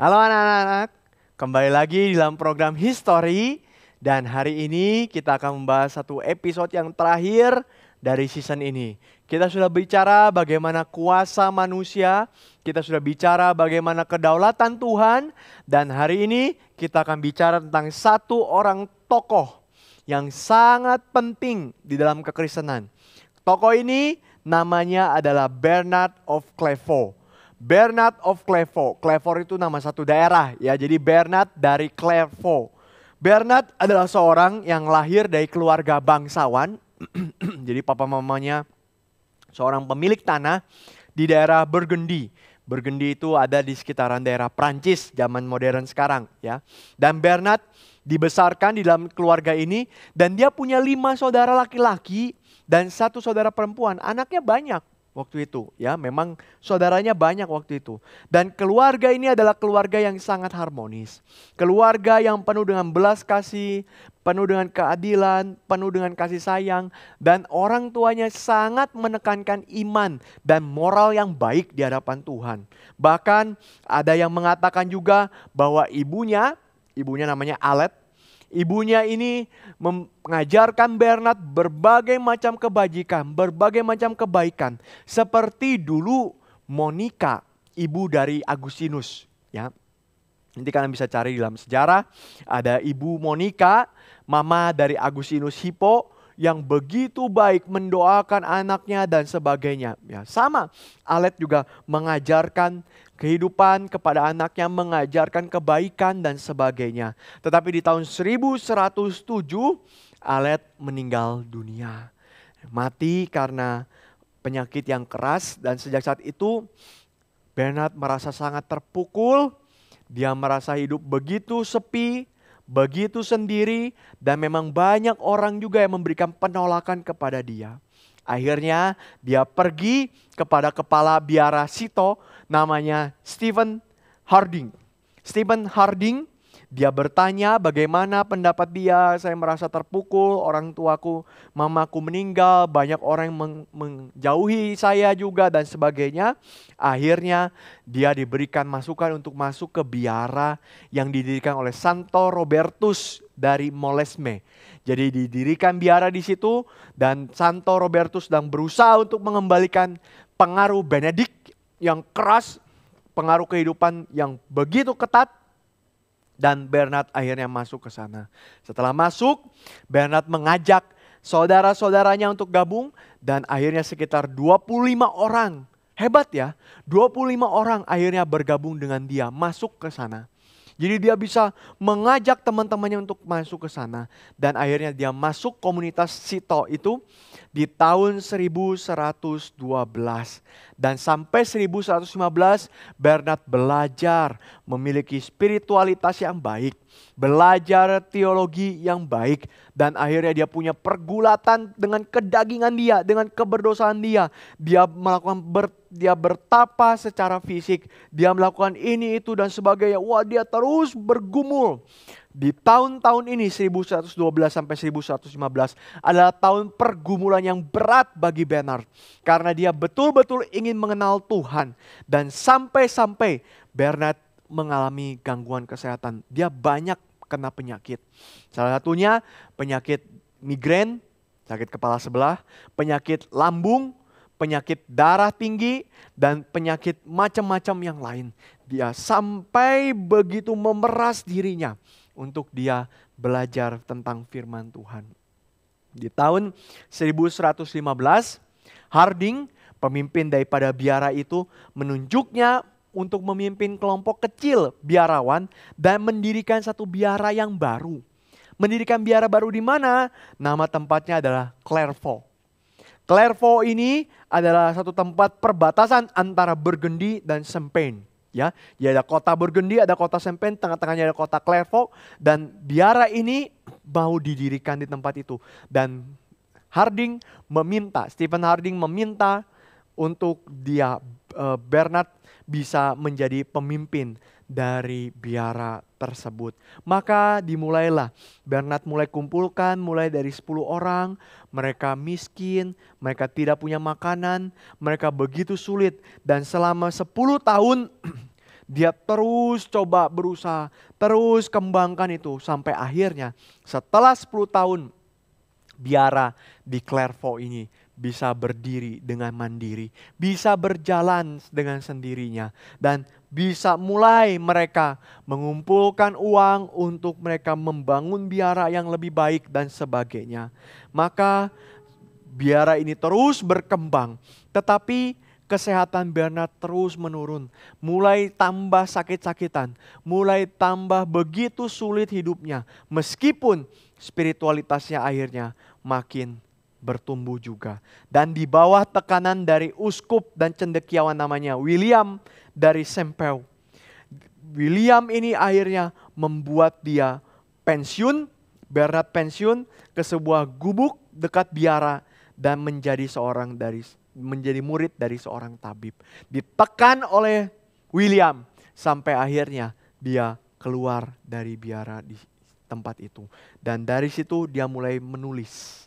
Halo anak-anak, kembali lagi dalam program History dan hari ini kita akan membahas satu episode yang terakhir dari season ini. Kita sudah bicara bagaimana kuasa manusia, kita sudah bicara bagaimana kedaulatan Tuhan dan hari ini kita akan bicara tentang satu orang tokoh yang sangat penting di dalam kekristenan. Tokoh ini namanya adalah Bernard of Clairvaux. Bernard of Clairvaux. Clairvaux itu nama satu daerah ya. Jadi Bernard dari Clairvaux. Bernard adalah seorang yang lahir dari keluarga bangsawan. Jadi papa mamanya seorang pemilik tanah di daerah Burgundy. Burgundy itu ada di sekitaran daerah Prancis zaman modern sekarang ya. Dan Bernard dibesarkan di dalam keluarga ini dan dia punya lima saudara laki-laki dan satu saudara perempuan. Anaknya banyak waktu itu ya memang saudaranya banyak waktu itu dan keluarga ini adalah keluarga yang sangat harmonis keluarga yang penuh dengan belas kasih penuh dengan keadilan penuh dengan kasih sayang dan orang tuanya sangat menekankan iman dan moral yang baik di hadapan Tuhan bahkan ada yang mengatakan juga bahwa ibunya ibunya namanya Alet Ibunya ini mengajarkan Bernard berbagai macam kebajikan, berbagai macam kebaikan. Seperti dulu Monica, ibu dari Agustinus. Ya. Nanti kalian bisa cari dalam sejarah, ada ibu Monica, mama dari Agustinus Hippo, yang begitu baik mendoakan anaknya dan sebagainya. Ya, sama, Alet juga mengajarkan kehidupan kepada anaknya, mengajarkan kebaikan dan sebagainya. Tetapi di tahun 1107 Alet meninggal dunia. Mati karena penyakit yang keras dan sejak saat itu Bernard merasa sangat terpukul. Dia merasa hidup begitu sepi, begitu sendiri dan memang banyak orang juga yang memberikan penolakan kepada dia. Akhirnya dia pergi kepada kepala biara Sito namanya Stephen Harding. Stephen Harding dia bertanya bagaimana pendapat dia, saya merasa terpukul, orang tuaku, mamaku meninggal, banyak orang yang menjauhi saya juga dan sebagainya. Akhirnya dia diberikan masukan untuk masuk ke biara yang didirikan oleh Santo Robertus dari Molesme. Jadi didirikan biara di situ dan Santo Robertus sedang berusaha untuk mengembalikan pengaruh Benedik yang keras, pengaruh kehidupan yang begitu ketat dan Bernard akhirnya masuk ke sana. Setelah masuk, Bernard mengajak saudara-saudaranya untuk gabung dan akhirnya sekitar 25 orang. Hebat ya, 25 orang akhirnya bergabung dengan dia masuk ke sana. Jadi dia bisa mengajak teman-temannya untuk masuk ke sana. Dan akhirnya dia masuk komunitas Sito itu di tahun 1112. Dan sampai 1115 Bernard belajar memiliki spiritualitas yang baik. Belajar teologi yang baik. Dan akhirnya dia punya pergulatan dengan kedagingan dia, dengan keberdosaan dia. Dia melakukan dia bertapa secara fisik, dia melakukan ini itu dan sebagainya. Wah, dia terus bergumul. Di tahun-tahun ini 1112 sampai 1115 adalah tahun pergumulan yang berat bagi Bernard karena dia betul-betul ingin mengenal Tuhan dan sampai-sampai Bernard mengalami gangguan kesehatan. Dia banyak kena penyakit. Salah satunya penyakit migrain, sakit kepala sebelah, penyakit lambung, penyakit darah tinggi, dan penyakit macam-macam yang lain. Dia sampai begitu memeras dirinya untuk dia belajar tentang firman Tuhan. Di tahun 1115, Harding, pemimpin daripada biara itu, menunjuknya untuk memimpin kelompok kecil biarawan dan mendirikan satu biara yang baru. Mendirikan biara baru di mana? Nama tempatnya adalah Clairvaux. Clairvaux ini adalah satu tempat perbatasan antara Burgundy dan Champagne. Ya, dia ada kota Burgundy, ada kota Sempen, tengah-tengahnya ada kota Clairvaux dan biara ini mau didirikan di tempat itu dan Harding meminta, Stephen Harding meminta untuk dia eh, Bernard bisa menjadi pemimpin dari biara tersebut. Maka dimulailah, Bernard mulai kumpulkan mulai dari 10 orang, mereka miskin, mereka tidak punya makanan, mereka begitu sulit dan selama 10 tahun dia terus coba berusaha, terus kembangkan itu sampai akhirnya setelah 10 tahun biara di Clairvaux ini bisa berdiri dengan mandiri, bisa berjalan dengan sendirinya, dan bisa mulai mereka mengumpulkan uang untuk mereka membangun biara yang lebih baik dan sebagainya. Maka biara ini terus berkembang, tetapi kesehatan Bernard terus menurun, mulai tambah sakit-sakitan, mulai tambah begitu sulit hidupnya, meskipun spiritualitasnya akhirnya makin bertumbuh juga. Dan di bawah tekanan dari uskup dan cendekiawan namanya William dari Sempeu. William ini akhirnya membuat dia pensiun, berat pensiun ke sebuah gubuk dekat biara dan menjadi seorang dari menjadi murid dari seorang tabib. Ditekan oleh William sampai akhirnya dia keluar dari biara di tempat itu. Dan dari situ dia mulai menulis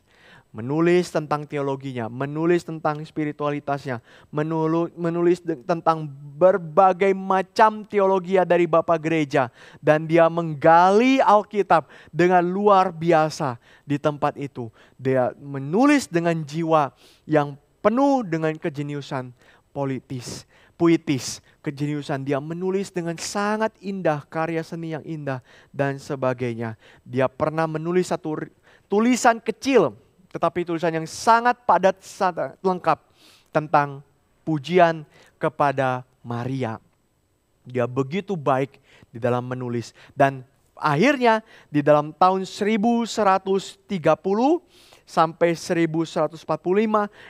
menulis tentang teologinya, menulis tentang spiritualitasnya, menulis, tentang berbagai macam teologi dari Bapak Gereja. Dan dia menggali Alkitab dengan luar biasa di tempat itu. Dia menulis dengan jiwa yang penuh dengan kejeniusan politis, puitis, kejeniusan. Dia menulis dengan sangat indah, karya seni yang indah, dan sebagainya. Dia pernah menulis satu tulisan kecil tetapi tulisan yang sangat padat, sangat lengkap tentang pujian kepada Maria. Dia begitu baik di dalam menulis dan akhirnya di dalam tahun 1130 sampai 1145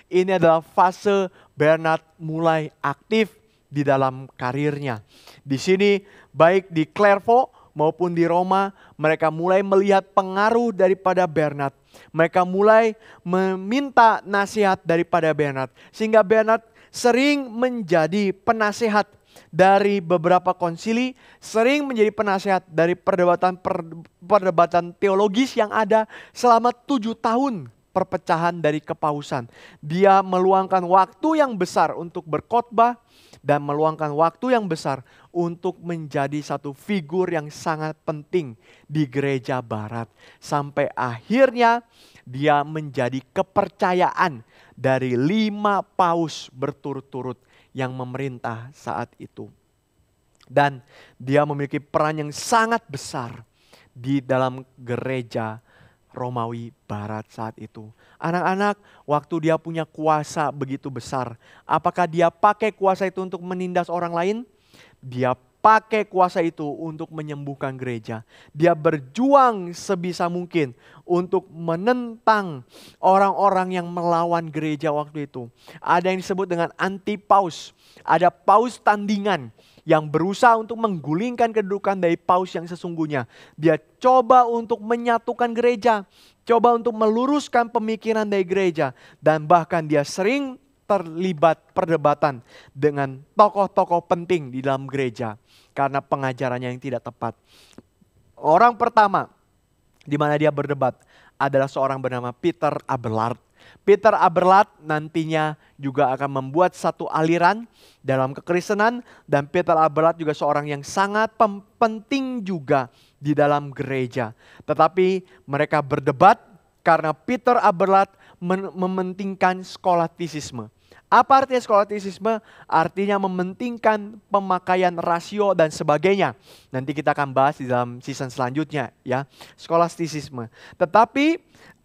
ini adalah fase Bernard mulai aktif di dalam karirnya. Di sini baik di Clairvaux maupun di Roma, mereka mulai melihat pengaruh daripada Bernard. Mereka mulai meminta nasihat daripada Bernard, sehingga Bernard sering menjadi penasehat dari beberapa konsili, sering menjadi penasehat dari perdebatan perdebatan teologis yang ada selama tujuh tahun perpecahan dari kepausan. Dia meluangkan waktu yang besar untuk berkhotbah, dan meluangkan waktu yang besar untuk menjadi satu figur yang sangat penting di gereja barat. Sampai akhirnya dia menjadi kepercayaan dari lima paus berturut-turut yang memerintah saat itu. Dan dia memiliki peran yang sangat besar di dalam gereja Romawi Barat saat itu. Anak-anak, waktu dia punya kuasa begitu besar, apakah dia pakai kuasa itu untuk menindas orang lain? Dia pakai kuasa itu untuk menyembuhkan gereja. Dia berjuang sebisa mungkin untuk menentang orang-orang yang melawan gereja waktu itu. Ada yang disebut dengan anti paus, ada paus tandingan yang berusaha untuk menggulingkan kedudukan dari paus yang sesungguhnya. Dia coba untuk menyatukan gereja, coba untuk meluruskan pemikiran dari gereja, dan bahkan dia sering terlibat perdebatan dengan tokoh-tokoh penting di dalam gereja karena pengajarannya yang tidak tepat. Orang pertama di mana dia berdebat adalah seorang bernama Peter Abelard Peter Aberlat nantinya juga akan membuat satu aliran dalam kekristenan dan Peter Aberlat juga seorang yang sangat penting juga di dalam gereja. Tetapi mereka berdebat karena Peter Aberlat mementingkan skolatisisme. Apa artinya skolatisisme? Artinya mementingkan pemakaian rasio dan sebagainya. Nanti kita akan bahas di dalam season selanjutnya ya, skolastisisme. Tetapi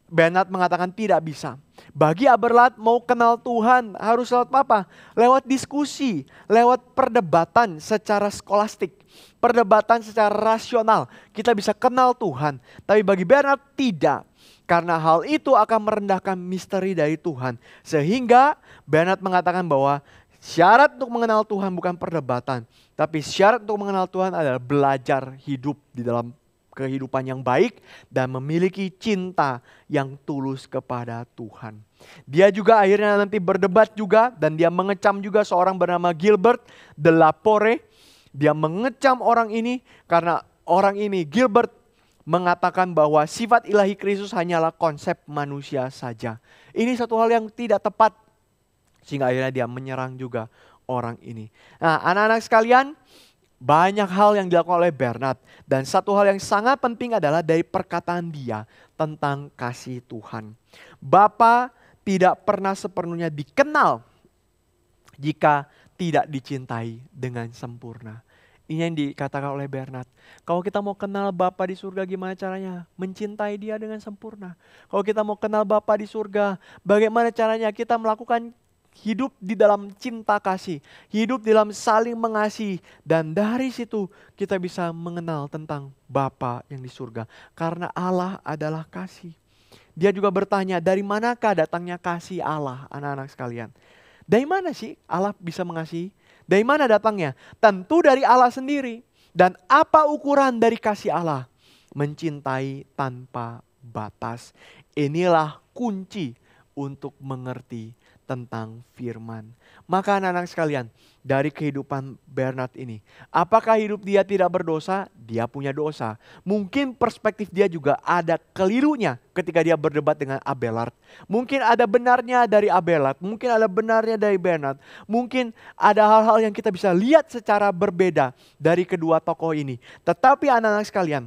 Bernard mengatakan tidak bisa. Bagi Aberlat mau kenal Tuhan harus lewat apa? Lewat diskusi, lewat perdebatan secara skolastik. Perdebatan secara rasional. Kita bisa kenal Tuhan. Tapi bagi Bernard tidak. Karena hal itu akan merendahkan misteri dari Tuhan. Sehingga Bernard mengatakan bahwa syarat untuk mengenal Tuhan bukan perdebatan. Tapi syarat untuk mengenal Tuhan adalah belajar hidup di dalam kehidupan yang baik dan memiliki cinta yang tulus kepada Tuhan. Dia juga akhirnya nanti berdebat juga dan dia mengecam juga seorang bernama Gilbert de la Pore. Dia mengecam orang ini karena orang ini Gilbert mengatakan bahwa sifat ilahi Kristus hanyalah konsep manusia saja. Ini satu hal yang tidak tepat sehingga akhirnya dia menyerang juga orang ini. Nah, anak-anak sekalian, banyak hal yang dilakukan oleh Bernard dan satu hal yang sangat penting adalah dari perkataan dia tentang kasih Tuhan. Bapa tidak pernah sepenuhnya dikenal jika tidak dicintai dengan sempurna. Ini yang dikatakan oleh Bernard. Kalau kita mau kenal Bapa di surga gimana caranya? Mencintai dia dengan sempurna. Kalau kita mau kenal Bapa di surga, bagaimana caranya kita melakukan hidup di dalam cinta kasih, hidup di dalam saling mengasihi dan dari situ kita bisa mengenal tentang Bapa yang di surga karena Allah adalah kasih. Dia juga bertanya, dari manakah datangnya kasih Allah, anak-anak sekalian? Dari mana sih Allah bisa mengasihi? Dari mana datangnya? Tentu dari Allah sendiri. Dan apa ukuran dari kasih Allah? Mencintai tanpa batas. Inilah kunci untuk mengerti tentang firman. Maka anak-anak sekalian, dari kehidupan Bernard ini, apakah hidup dia tidak berdosa? Dia punya dosa. Mungkin perspektif dia juga ada kelirunya ketika dia berdebat dengan Abelard. Mungkin ada benarnya dari Abelard, mungkin ada benarnya dari Bernard. Mungkin ada hal-hal yang kita bisa lihat secara berbeda dari kedua tokoh ini. Tetapi anak-anak sekalian,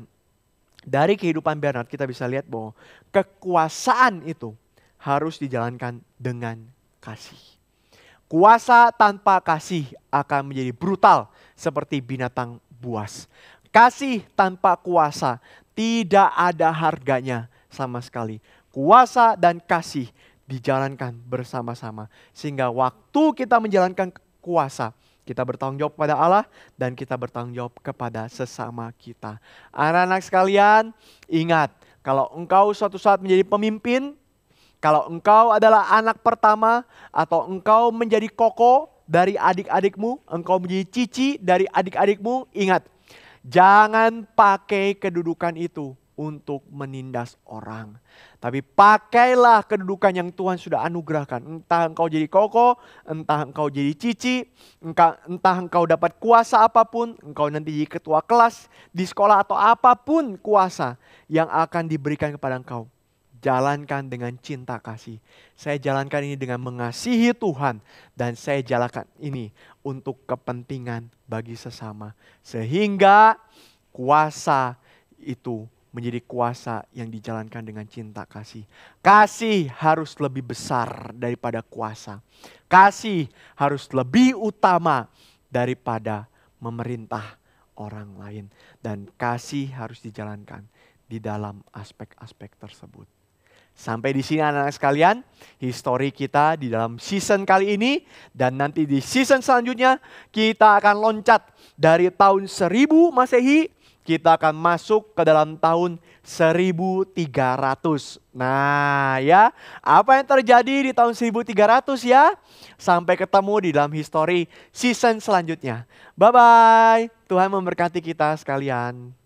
dari kehidupan Bernard kita bisa lihat bahwa kekuasaan itu harus dijalankan dengan kasih. Kuasa tanpa kasih akan menjadi brutal seperti binatang buas. Kasih tanpa kuasa tidak ada harganya sama sekali. Kuasa dan kasih dijalankan bersama-sama. Sehingga waktu kita menjalankan kuasa, kita bertanggung jawab kepada Allah dan kita bertanggung jawab kepada sesama kita. Anak-anak sekalian, ingat kalau engkau suatu saat menjadi pemimpin, kalau engkau adalah anak pertama atau engkau menjadi koko dari adik-adikmu, engkau menjadi cici dari adik-adikmu, ingat, jangan pakai kedudukan itu untuk menindas orang. Tapi pakailah kedudukan yang Tuhan sudah anugerahkan. Entah engkau jadi koko, entah engkau jadi cici, entah, engkau dapat kuasa apapun, engkau nanti jadi ketua kelas di sekolah atau apapun kuasa yang akan diberikan kepada engkau jalankan dengan cinta kasih. Saya jalankan ini dengan mengasihi Tuhan dan saya jalankan ini untuk kepentingan bagi sesama sehingga kuasa itu menjadi kuasa yang dijalankan dengan cinta kasih. Kasih harus lebih besar daripada kuasa. Kasih harus lebih utama daripada memerintah orang lain dan kasih harus dijalankan di dalam aspek-aspek tersebut. Sampai di sini anak-anak sekalian, history kita di dalam season kali ini dan nanti di season selanjutnya kita akan loncat dari tahun 1000 Masehi kita akan masuk ke dalam tahun 1300. Nah, ya, apa yang terjadi di tahun 1300 ya? Sampai ketemu di dalam history season selanjutnya. Bye bye. Tuhan memberkati kita sekalian.